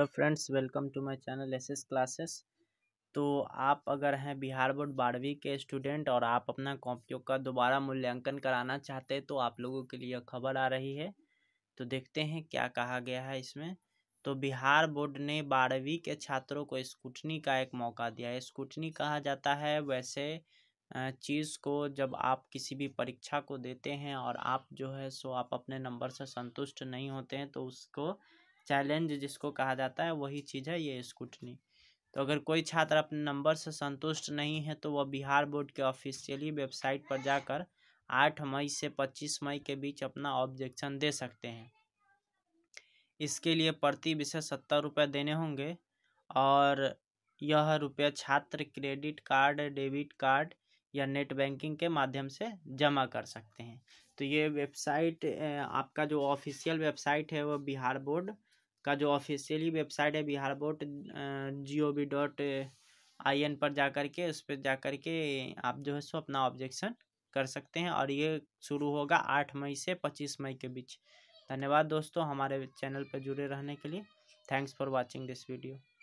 hello friends welcome to my channel SS classes तो आप अगर हैं बिहार बोर्ड बारहवीं के स्टूडेंट और आप अपना कॉपियों का दोबारा मूल्यांकन कराना चाहते हैं तो आप लोगों के लिए खबर आ रही है तो देखते हैं क्या कहा गया है इसमें तो बिहार बोर्ड ने बारहवीं के छात्रों को स्कूटनी का एक मौका दिया है स्कूटनी कहा जाता है वैसे चीज़ को जब आप किसी भी परीक्षा को देते हैं और आप जो है सो आप अपने नंबर से संतुष्ट नहीं होते हैं तो उसको चैलेंज जिसको कहा जाता है वही चीज़ है ये स्कूटनी तो अगर कोई छात्र अपने नंबर से संतुष्ट नहीं है तो वह बिहार बोर्ड के ऑफिशियली वेबसाइट पर जाकर आठ मई से पच्चीस मई के बीच अपना ऑब्जेक्शन दे सकते हैं इसके लिए प्रति विषय सत्तर रुपये देने होंगे और यह रुपये छात्र क्रेडिट कार्ड डेबिट कार्ड या नेट बैंकिंग के माध्यम से जमा कर सकते हैं तो ये वेबसाइट आपका जो ऑफिशियल वेबसाइट है वो बिहार बोर्ड का जो ऑफिशियली वेबसाइट है Bihar board G O V dot I N पर जा कर के उस पर जा कर के आप जो है सो अपना ऑब्जेक्शन कर सकते हैं और ये शुरू होगा आठ मई से पच्चीस मई के बीच धन्यवाद दोस्तों हमारे चैनल पर जुड़े रहने के लिए thanks for watching this video